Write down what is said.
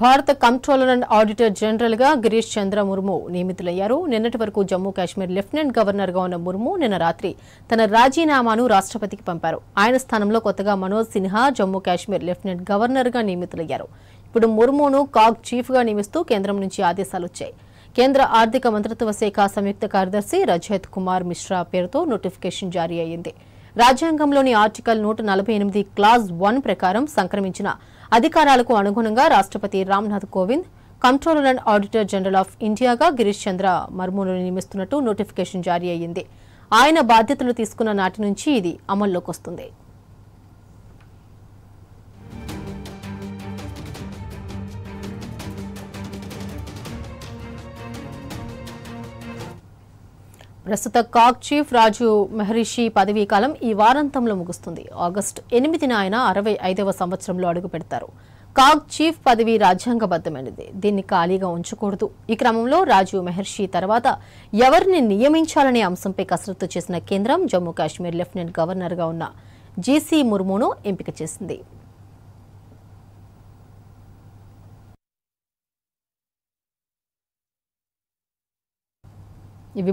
భారత controller and auditor general గా గిరీష్ చంద్ర ముర్ము నియమితులయ్యారు నిన్నటి వరకు జమ్మూ కాశ్మీర్ లెఫ్టినెంట్ గవర్నర్ గా ఉన్న ముర్ము నిన్న రాత్రి తన రాజీనామాను రాష్ట్రపతికి పంపారు ఆయన స్థానంలో కొత్తగా మనోజ్ సిన్హా జమ్మూ కాశ్మీర్ లెఫ్టినెంట్ గవర్నర్ గా నియమితులయ్యారు ఇప్పుడు ముర్మును కాగ్ చీఫ్ గా నియమిస్తూ కేంద్రం నుంచి ఆదేశాలు వచ్చాయి కేంద్ర ఆర్థిక మంత్రిత్వ శాఖ సంయుక్త కార్యదర్శి రజత్ కుమార్ మిశ్రా పేరుతో నోటిఫికేషన్ జారీ అయ్యింది రాజ్యాంగంలోని ఆర్టికల్ నూట నలభై ఎనిమిది క్లాజ్ వన్ ప్రకారం సంక్రమించిన అధికారాలకు అనుగుణంగా రాష్ట్రపతి Ramnath Kovind controller and auditor general of ఇండియాగా గిరీష్ చంద్ర మర్మును నియమిస్తున్నట్టు నోటిఫికేషన్ జారీ అయ్యింది ఆయన బాధ్యతలు తీసుకున్న నాటి నుంచి ఇది అమల్లోకి వస్తుంది ప్రస్తుత కాగ్ చీఫ్ రాజు మహర్షి పదవీ కాలం ఈ వారాంతంలో ముగుస్తుంది ఆగస్టు ఎనిమిదిన ఆయన అరవై ఐదవ సంవత్సరంలో అడుగు పెడతారు కాగ్ చీఫ్ పదవి రాజ్యాంగబద్ధమైనది దీన్ని ఖాళీగా ఉంచకూడదు ఈ క్రమంలో రాజు మెహర్షి తర్వాత ఎవరిని నియమించాలనే అంశంపై కసరత్తు చేసిన కేంద్రం జమ్మూ కాశ్మీర్ లెఫ్టినెంట్ గవర్నర్గా ఉన్న జీసీ ముర్మును ఎంపిక చేసింది ఇవి